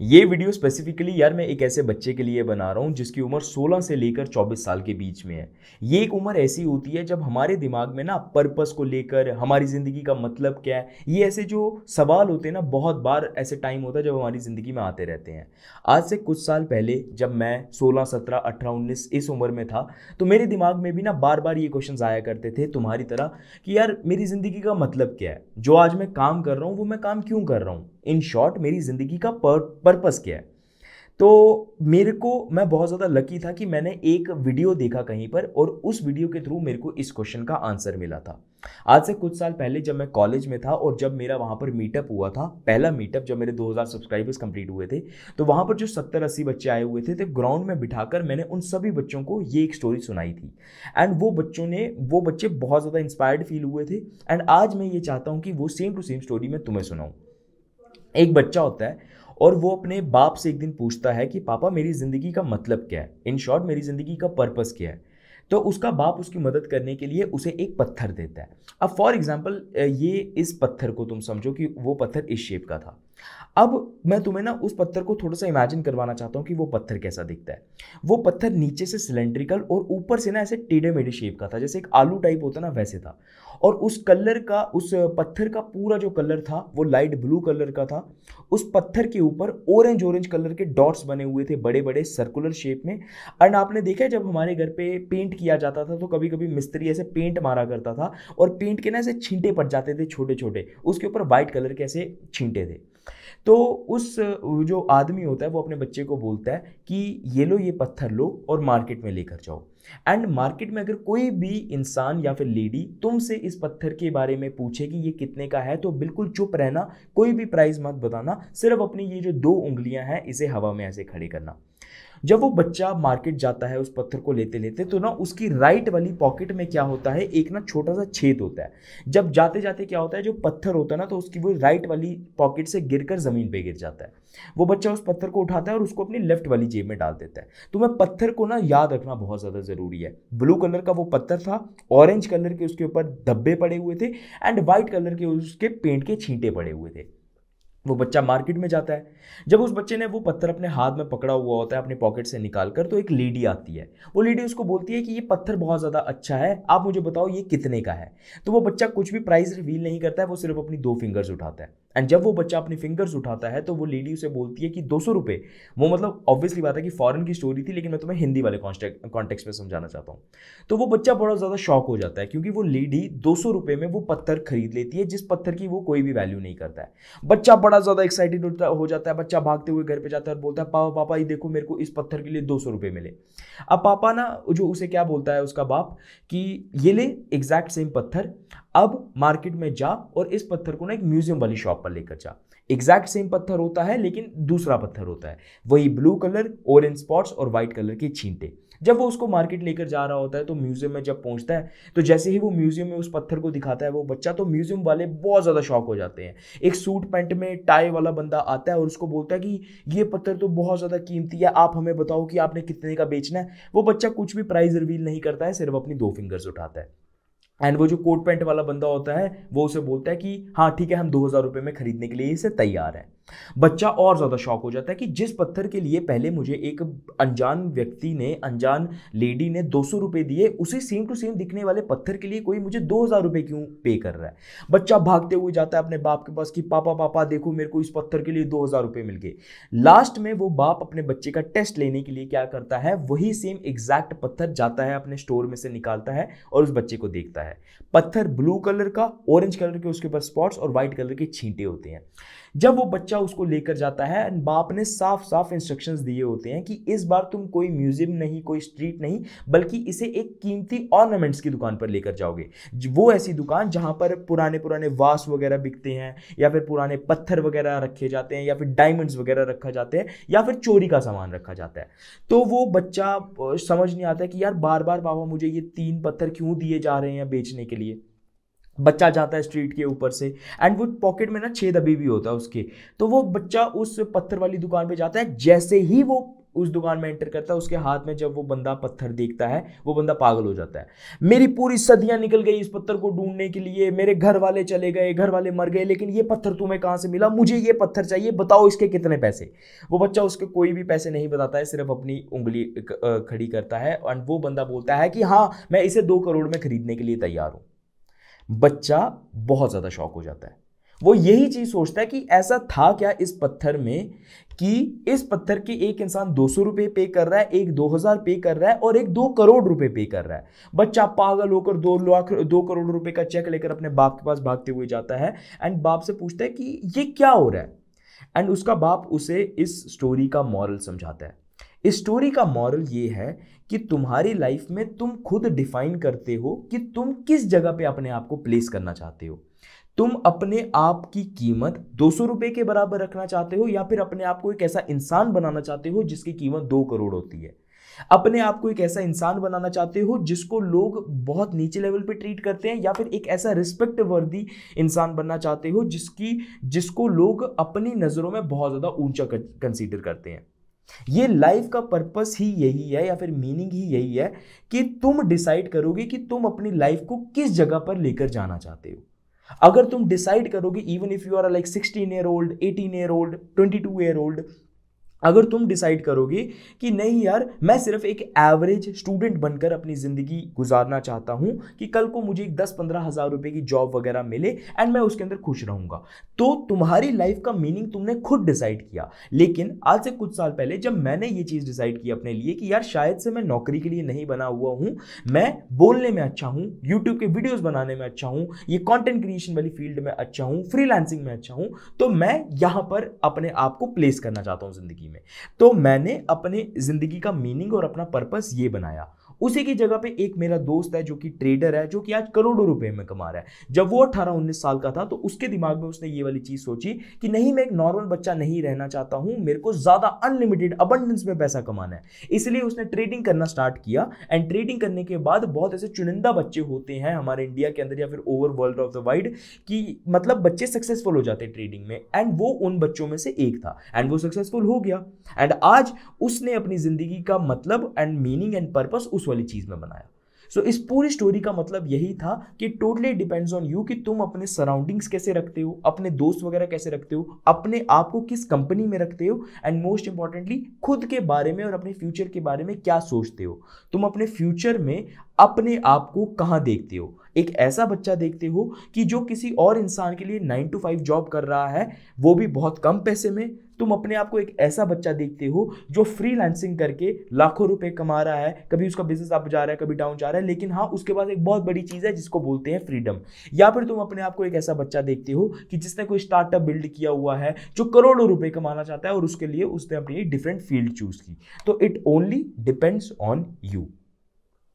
ये video specifically यार मैं एक ऐसे बच्चे के लिए बना रहा हूँ जिसकी उम्र 16 से लेकर 24 साल के बीच में है ये एक उम्र ऐसी होती है जब हमारे दिमाग में ना पर्पस को लेकर हमारी ज़िंदगी का मतलब क्या है ये ऐसे जो सवाल होते हैं ना बहुत बार ऐसे टाइम होता है जब हमारी ज़िंदगी में आते रहते हैं आज से कुछ साल पहले जब मैं सोलह सत्रह अठारह उन्नीस इस उम्र में था तो मेरे दिमाग में भी ना बार बार ये क्वेश्चन आया करते थे तुम्हारी तरह कि यार मेरी ज़िंदगी का मतलब क्या है जो आज मैं काम कर रहा हूँ वो मैं काम क्यों कर रहा हूँ इन शॉर्ट मेरी ज़िंदगी का पर्पस क्या है तो मेरे को मैं बहुत ज़्यादा लकी था कि मैंने एक वीडियो देखा कहीं पर और उस वीडियो के थ्रू मेरे को इस क्वेश्चन का आंसर मिला था आज से कुछ साल पहले जब मैं कॉलेज में था और जब मेरा वहाँ पर मीटअप हुआ था पहला मीटअप जब मेरे 2000 सब्सक्राइबर्स कंप्लीट हुए थे तो वहाँ पर जो 70 अस्सी बच्चे आए हुए थे तो ग्राउंड में बिठाकर मैंने उन सभी बच्चों को ये एक स्टोरी सुनाई थी एंड वो बच्चों ने वो बच्चे बहुत ज़्यादा इंस्पायर्ड फील हुए थे एंड आज मैं ये चाहता हूँ कि वो सेम टू सेम स्टोरी मैं तुम्हें सुनाऊँ एक बच्चा होता है और वो अपने बाप से एक दिन पूछता है कि पापा मेरी ज़िंदगी का मतलब क्या है इन शॉर्ट मेरी ज़िंदगी का पर्पस क्या है तो उसका बाप उसकी मदद करने के लिए उसे एक पत्थर देता है अब फॉर एग्ज़ाम्पल ये इस पत्थर को तुम समझो कि वो पत्थर इस शेप का था अब मैं तुम्हें ना उस पत्थर को थोड़ा सा इमेजिन करवाना चाहता हूँ कि वो पत्थर कैसा दिखता है वो पत्थर नीचे से सिलेंड्रिकल और ऊपर से ना ऐसे टेढ़े मेढ़े शेप का था जैसे एक आलू टाइप होता ना वैसे था और उस कलर का उस पत्थर का पूरा जो कलर था वो लाइट ब्लू कलर का था उस पत्थर के ऊपर ऑरेंज ऑरेंज कलर के डॉट्स बने हुए थे बड़े बड़े सर्कुलर शेप में एंड आपने देखा जब हमारे घर पे पेंट किया जाता था तो कभी कभी मिस्त्री ऐसे पेंट मारा करता था और पेंट के ना ऐसे छींटे पड़ जाते थे छोटे छोटे उसके ऊपर वाइट कलर के ऐसे छींटे थे तो उस जो आदमी होता है वो अपने बच्चे को बोलता है कि ये लो ये पत्थर लो और मार्केट में लेकर जाओ एंड मार्केट में अगर कोई भी इंसान या फिर लेडी तुमसे इस पत्थर के बारे में पूछे कि ये कितने का है तो बिल्कुल चुप रहना कोई भी प्राइस मत बताना सिर्फ अपनी ये जो दो उंगलियां हैं इसे हवा में ऐसे खड़े करना जब वो बच्चा मार्केट जाता है उस पत्थर को लेते लेते तो ना उसकी राइट वाली पॉकेट में क्या होता है एक ना छोटा सा छेद होता है जब जाते जाते क्या होता है जो पत्थर होता है ना तो उसकी वो राइट वाली पॉकेट से गिर कर ज़मीन पर गिर जाता है वो बच्चा उस पत्थर को उठाता है और उसको अपनी लेफ्ट वाली जेब में डाल देता है तो मैं पत्थर को ना याद रखना बहुत ज़्यादा ज़रूरी है ब्लू कलर का वो पत्थर था ऑरेंज कलर के उसके ऊपर धब्बे पड़े हुए थे एंड वाइट कलर के उसके पेंट के छींटे पड़े हुए थे वो बच्चा मार्केट में जाता है जब उस बच्चे ने वो पत्थर अपने हाथ में पकड़ा हुआ होता है अपने पॉकेट से निकाल कर तो एक लेडी आती है वो लेडी उसको बोलती है कि ये पत्थर बहुत ज़्यादा अच्छा है आप मुझे बताओ ये कितने का है तो वो बच्चा कुछ भी प्राइस रिवील नहीं करता है वो सिर्फ अपनी दो फिंगर्स उठाता है एंड जब वो बच्चा अपनी फिंगर्स उठाता है तो वो लेडी उसे बोलती है कि दो सौ रुपये वो मतलब ऑब्वियसली बात है कि फॉरन की स्टोरी थी लेकिन मैं तुम्हें हिंदी वाले कॉन्टेक्स्ट में समझाना चाहता हूँ तो वो बच्चा बड़ा ज़्यादा शॉक हो जाता है क्योंकि वो लेडी दो सौ रुपये में वो पत्थर खरीद लेती है जिस पत्थर की वो कोई भी वैल्यू नहीं करता है बच्चा बड़ा ज़्यादा एक्साइटेड हो जाता है बच्चा भागते हुए घर पर जाता है और बोलता है पापा पापा ये देखो मेरे को इस पत्थर के लिए दो सौ रुपये मिले अब पापा ना जो उसे क्या बोलता है उसका बाप कि ये ले एग्जैक्ट सेम पत्थर अब मार्केट में जा और इस पत्थर को ना एक म्यूजियम वाली शॉप पर लेकर जा एग्जैक्ट सेम पत्थर होता है लेकिन दूसरा पत्थर होता है वही ब्लू कलर ऑरेंज स्पॉट्स और व्हाइट कलर के छींटे जब वो उसको मार्केट लेकर जा रहा होता है तो म्यूजियम में जब पहुंचता है तो जैसे ही वो म्यूजियम में उस पत्थर को दिखाता है वो बच्चा तो म्यूजियम वाले बहुत ज़्यादा शौक हो जाते हैं एक सूट पैंट में टाई वाला बंदा आता है और उसको बोलता है कि ये पत्थर तो बहुत ज़्यादा कीमती है आप हमें बताओ कि आपने कितने का बेचना है वो बच्चा कुछ भी प्राइस रिवील नहीं करता है सिर्फ अपनी दो फिंगर्स उठाता है एंड वो जो कोट पैंट वाला बंदा होता है वो उसे बोलता है कि हाँ ठीक है हम दो हज़ार रुपये में खरीदने के लिए इसे तैयार हैं बच्चा और ज़्यादा शौक हो जाता है कि जिस पत्थर के लिए पहले मुझे एक अनजान व्यक्ति ने अनजान लेडी ने दो सौ रुपये दिए उसे सेम टू सेम दिखने वाले पत्थर के लिए कोई मुझे दो हज़ार रुपये क्यों पे कर रहा है बच्चा भागते हुए जाता है अपने बाप के पास कि पापा पापा देखो मेरे को इस पत्थर के लिए दो हज़ार रुपये मिल गए लास्ट में वो बाप अपने बच्चे का टेस्ट लेने के लिए क्या करता है वही सेम एग्जैक्ट पत्थर जाता है अपने स्टोर में से निकालता है और उस बच्चे को देखता है पत्थर ब्लू कलर का ऑरेंज कलर के उसके ऊपर स्पॉट्स और वाइट कलर के छींटे होते हैं जब वो बच्चा उसको लेकर जाता है बाप ने साफ साफ इंस्ट्रक्शंस दिए होते हैं कि इस बार तुम कोई म्यूजियम नहीं कोई स्ट्रीट नहीं बल्कि इसे एक कीमती ऑर्नामेंट्स की दुकान पर लेकर जाओगे वो ऐसी दुकान जहाँ पर पुराने पुराने वास वगैरह बिकते हैं या फिर पुराने पत्थर वगैरह रखे जाते हैं या फिर डायमंड्स वगैरह रखा जाते हैं या फिर चोरी का सामान रखा जाता है तो वो बच्चा समझ नहीं आता कि यार बार बार बाबा मुझे ये तीन पत्थर क्यों दिए जा रहे हैं बेचने के लिए बच्चा जाता है स्ट्रीट के ऊपर से एंड वो पॉकेट में ना छेद अभी भी होता है उसके तो वो बच्चा उस पत्थर वाली दुकान पे जाता है जैसे ही वो उस दुकान में एंटर करता है उसके हाथ में जब वो बंदा पत्थर देखता है वो बंदा पागल हो जाता है मेरी पूरी सदियां निकल गई इस पत्थर को ढूंढने के लिए मेरे घर वाले चले गए घर वाले मर गए लेकिन ये पत्थर तुम्हें कहाँ से मिला मुझे ये पत्थर चाहिए बताओ इसके कितने पैसे वो बच्चा उसके कोई भी पैसे नहीं बताता है सिर्फ अपनी उंगली खड़ी करता है एंड वो बंदा बोलता है कि हाँ मैं इसे दो करोड़ में खरीदने के लिए तैयार हूँ बच्चा बहुत ज़्यादा शौक हो जाता है वो यही चीज़ सोचता है कि ऐसा था क्या इस पत्थर में कि इस पत्थर के एक इंसान दो सौ रुपये पे कर रहा है एक दो हज़ार पे कर रहा है और एक दो करोड़ रुपए पे कर रहा है बच्चा पागल होकर दो लाख दो करोड़ रुपए का चेक लेकर अपने बाप के पास भागते हुए जाता है एंड बाप से पूछता है कि ये क्या हो रहा है एंड उसका बाप उसे इस स्टोरी का मॉरल समझाता है इस स्टोरी का मॉरल ये है कि तुम्हारी लाइफ में तुम खुद डिफाइन करते हो कि तुम किस जगह पे अपने आप को प्लेस करना चाहते हो तुम अपने आप की कीमत दो सौ रुपये के बराबर रखना चाहते हो या फिर अपने आप को एक ऐसा इंसान बनाना चाहते हो जिसकी कीमत दो करोड़ होती है अपने आप को एक ऐसा इंसान बनाना चाहते हो जिसको लोग बहुत नीचे लेवल पे ट्रीट करते हैं या फिर एक ऐसा रिस्पेक्ट वर्दी इंसान बनना चाहते हो जिसकी जिसको लोग अपनी नज़रों में बहुत ज़्यादा ऊंचा कंसीडर करते हैं ये लाइफ का पर्पस ही यही है या फिर मीनिंग ही यही है कि तुम डिसाइड करोगे कि तुम अपनी लाइफ को किस जगह पर लेकर जाना चाहते हो अगर तुम डिसाइड करोगे even if you are like sixteen year old eighteen year old twenty two year old अगर तुम डिसाइड करोगे कि नहीं यार मैं सिर्फ एक एवरेज स्टूडेंट बनकर अपनी ज़िंदगी गुजारना चाहता हूँ कि कल को मुझे एक दस पंद्रह हज़ार रुपये की जॉब वगैरह मिले एंड मैं उसके अंदर खुश रहूँगा तो तुम्हारी लाइफ का मीनिंग तुमने खुद डिसाइड किया लेकिन आज से कुछ साल पहले जब मैंने ये चीज़ डिसाइड की अपने लिए कि यार शायद से मैं नौकरी के लिए नहीं बना हुआ हूँ मैं बोलने में अच्छा हूँ यूट्यूब के वीडियोज़ बनाने में अच्छा हूँ ये कॉन्टेंट क्रिएशन वाली फील्ड में अच्छा हूँ फ्री में अच्छा हूँ तो मैं यहाँ पर अपने आप को प्लेस करना चाहता हूँ ज़िंदगी में में तो मैंने अपने ज़िंदगी का मीनिंग और अपना पर्पस ये बनाया उसी की जगह पे एक मेरा दोस्त है जो कि ट्रेडर है जो कि आज करोड़ों रुपए में कमा रहा है जब वो अट्ठारह उन्नीस साल का था तो उसके दिमाग में उसने ये वाली चीज सोची कि नहीं मैं एक नॉर्मल बच्चा नहीं रहना चाहता हूं मेरे को ज्यादा अनलिमिटेड अबंडेंस में पैसा कमाना है इसलिए उसने ट्रेडिंग करना स्टार्ट किया एंड ट्रेडिंग करने के बाद बहुत ऐसे चुनिंदा बच्चे होते हैं हमारे इंडिया के अंदर या फिर over world of the wide कि मतलब बच्चे सक्सेसफुल हो जाते हैं ट्रेडिंग में एंड वो उन बच्चों में से एक था एंड वो सक्सेसफुल हो गया एंड आज उसने अपनी जिंदगी का मतलब एंड मीनिंग एंड पर्पज उस वाली चीज़ में बनाया सो so, इस पूरी स्टोरी का मतलब यही था कि टोटली डिपेंड्स ऑन यू कि तुम अपने सराउंडिंग्स कैसे रखते हो अपने दोस्त वगैरह कैसे रखते हो अपने आप को किस कंपनी में रखते हो एंड मोस्ट इंपॉर्टेंटली खुद के बारे में और अपने फ्यूचर के बारे में क्या सोचते हो तुम अपने फ्यूचर में अपने आप को कहाँ देखते हो एक ऐसा बच्चा देखते हो कि जो किसी और इंसान के लिए नाइन टू फाइव जॉब कर रहा है वो भी बहुत कम पैसे में तुम अपने आप को एक ऐसा बच्चा देखते हो जो फ्रीलांसिंग करके लाखों रुपए कमा रहा है कभी उसका बिजनेस अप जा रहा है कभी डाउन जा रहा है लेकिन हाँ उसके पास एक बहुत बड़ी चीज़ है जिसको बोलते हैं फ्रीडम या फिर तुम अपने आप को एक ऐसा बच्चा देखते हो कि जिसने कोई स्टार्टअप बिल्ड किया हुआ है जो करोड़ों रुपये कमाना चाहता है और उसके लिए उसने अपनी डिफरेंट फील्ड चूज़ की तो it only depends on you